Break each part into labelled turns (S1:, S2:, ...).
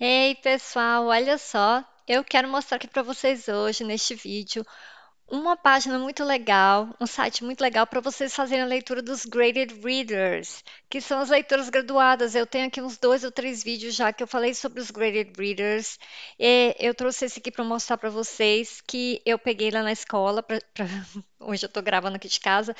S1: Ei, pessoal, olha só, eu quero mostrar aqui para vocês hoje neste vídeo uma página muito legal, um site muito legal para vocês fazerem a leitura dos graded readers, que são as leituras graduadas. Eu tenho aqui uns dois ou três vídeos já que eu falei sobre os graded readers. E eu trouxe esse aqui para mostrar para vocês que eu peguei lá na escola, pra, pra... hoje eu estou gravando aqui de casa.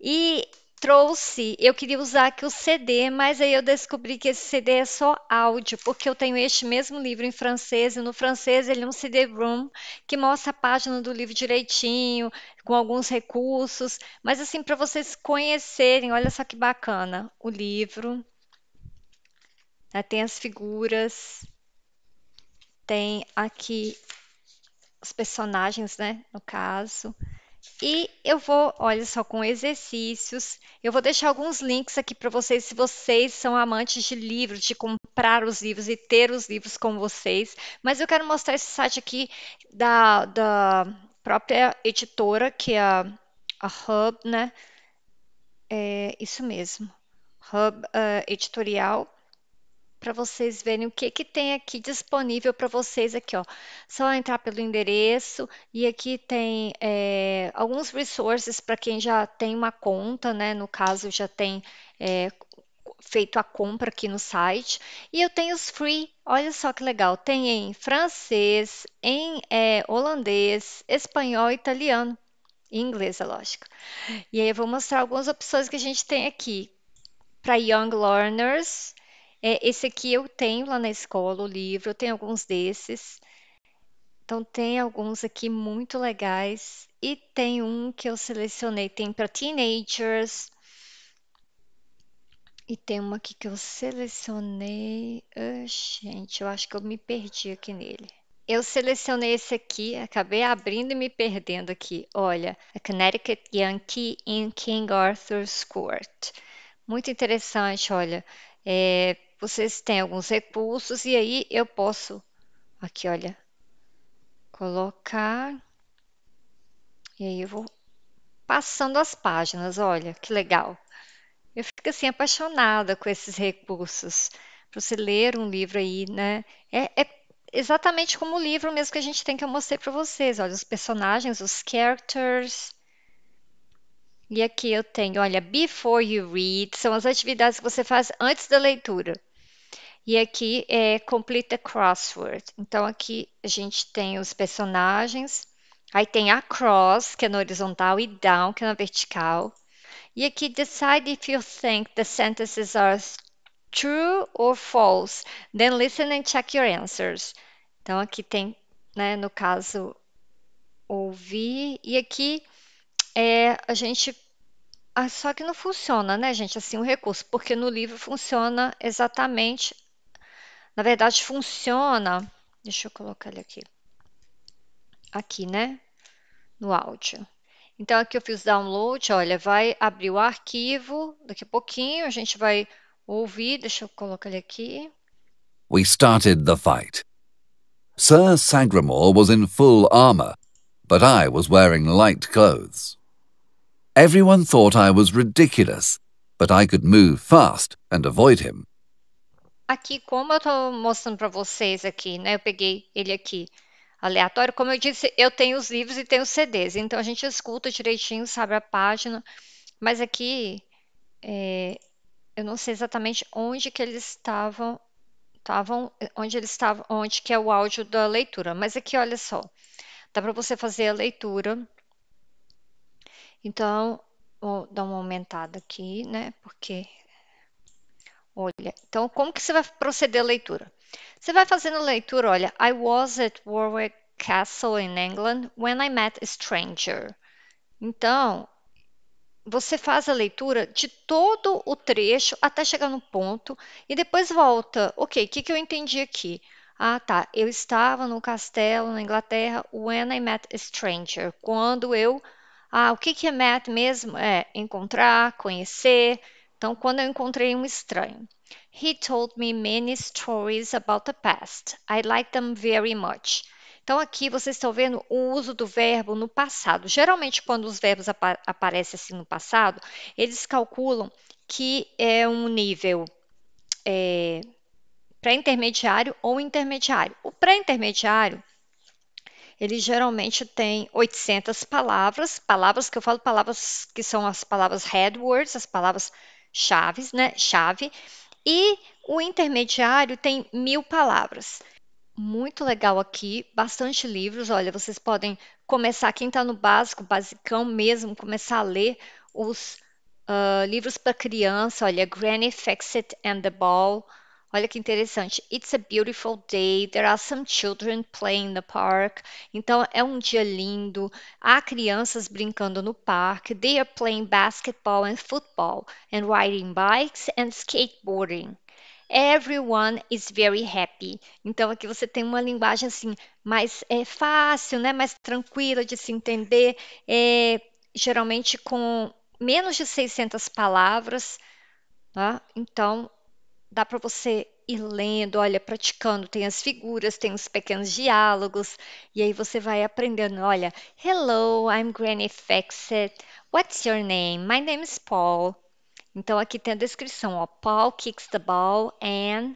S1: E trouxe, eu queria usar aqui o CD, mas aí eu descobri que esse CD é só áudio, porque eu tenho este mesmo livro em francês, e no francês ele é um CD-ROOM, que mostra a página do livro direitinho, com alguns recursos, mas assim, para vocês conhecerem, olha só que bacana, o livro, né, tem as figuras, tem aqui os personagens, né, no caso, e eu vou, olha só, com exercícios. Eu vou deixar alguns links aqui para vocês, se vocês são amantes de livros, de comprar os livros e ter os livros com vocês. Mas eu quero mostrar esse site aqui da, da própria editora, que é a, a Hub, né? É isso mesmo, Hub uh, Editorial para vocês verem o que, que tem aqui disponível para vocês aqui, ó. Só entrar pelo endereço e aqui tem é, alguns resources para quem já tem uma conta, né? No caso, já tem é, feito a compra aqui no site. E eu tenho os free, olha só que legal. Tem em francês, em é, holandês, espanhol, italiano. Inglês, é lógico. E aí eu vou mostrar algumas opções que a gente tem aqui. Para Young Learners, é, esse aqui eu tenho lá na escola, o livro, eu tenho alguns desses. Então, tem alguns aqui muito legais. E tem um que eu selecionei, tem para teenagers. E tem uma aqui que eu selecionei. Oh, gente, eu acho que eu me perdi aqui nele. Eu selecionei esse aqui, acabei abrindo e me perdendo aqui. Olha, a Connecticut Yankee in King Arthur's Court. Muito interessante, olha. É, vocês têm alguns recursos e aí eu posso aqui, olha, colocar e aí eu vou passando as páginas, olha, que legal. Eu fico assim apaixonada com esses recursos. Para você ler um livro aí, né? É, é, exatamente como o livro mesmo que a gente tem que eu mostrei para vocês. Olha, os personagens, os characters. E aqui eu tenho, olha, before you read, são as atividades que você faz antes da leitura. E aqui é Complete the Crossword. Então, aqui a gente tem os personagens. Aí tem across, que é na horizontal, e down, que é na vertical. E aqui, decide if you think the sentences are true or false. Then listen and check your answers. Então, aqui tem, né, no caso, ouvir. E aqui é, a gente ah, só que não funciona, né, gente? Assim, o recurso, porque no livro funciona exatamente na verdade, funciona. Deixa eu colocar ele aqui. Aqui, né? No áudio. Então, aqui eu fiz download. Olha, vai abrir o arquivo. Daqui a pouquinho a gente vai ouvir. Deixa eu colocar ele aqui. We started the fight. Sir Sagramore was in full armor, but I was wearing light clothes. Everyone thought I was ridiculous, but I could move fast and avoid him. Aqui, como eu tô mostrando para vocês aqui, né? Eu peguei ele aqui aleatório. Como eu disse, eu tenho os livros e tenho os CDs. Então, a gente escuta direitinho, sabe a página. Mas aqui, é, eu não sei exatamente onde que eles estavam, estavam, onde eles estavam, onde que é o áudio da leitura. Mas aqui, olha só, dá para você fazer a leitura. Então, vou dar uma aumentada aqui, né? Porque Olha, então como que você vai proceder a leitura? Você vai fazendo a leitura, olha, I was at Warwick Castle in England when I met a stranger. Então, você faz a leitura de todo o trecho até chegar no ponto e depois volta. Ok, o que, que eu entendi aqui? Ah, tá. Eu estava no castelo na Inglaterra when I met a stranger. Quando eu. Ah, o que, que é met mesmo? É encontrar, conhecer. Então, quando eu encontrei um estranho. He told me many stories about the past. I like them very much. Então, aqui vocês estão vendo o uso do verbo no passado. Geralmente, quando os verbos apa aparecem assim no passado, eles calculam que é um nível é, pré-intermediário ou intermediário. O pré-intermediário, ele geralmente tem 800 palavras, palavras que eu falo, palavras que são as palavras headwords, as palavras chaves, né? Chave. E o intermediário tem mil palavras. Muito legal aqui, bastante livros. Olha, vocês podem começar, quem está no básico, basicão mesmo, começar a ler os uh, livros para criança. Olha, Granny Fix It and the Ball, Olha que interessante. It's a beautiful day. There are some children playing in the park. Então é um dia lindo. Há crianças brincando no parque. They are playing basketball and football and riding bikes and skateboarding. Everyone is very happy. Então aqui você tem uma linguagem assim mais é, fácil, né? Mais tranquila de se entender. É, geralmente com menos de 600 palavras. Tá? Então dá para você ir lendo, olha, praticando. Tem as figuras, tem os pequenos diálogos, e aí você vai aprendendo. Olha, hello, I'm Granny Fexit. What's your name? My name is Paul. Então aqui tem a descrição, ó. Paul kicks the ball and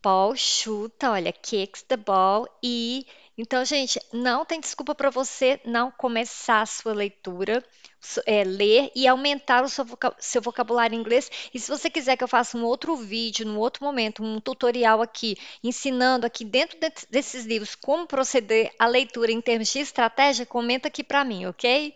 S1: Paul chuta, olha, kicks the ball e então, gente, não tem desculpa para você não começar a sua leitura, é, ler e aumentar o seu, seu vocabulário inglês. E se você quiser que eu faça um outro vídeo, num outro momento, um tutorial aqui, ensinando aqui dentro de desses livros como proceder à leitura em termos de estratégia, comenta aqui para mim, ok?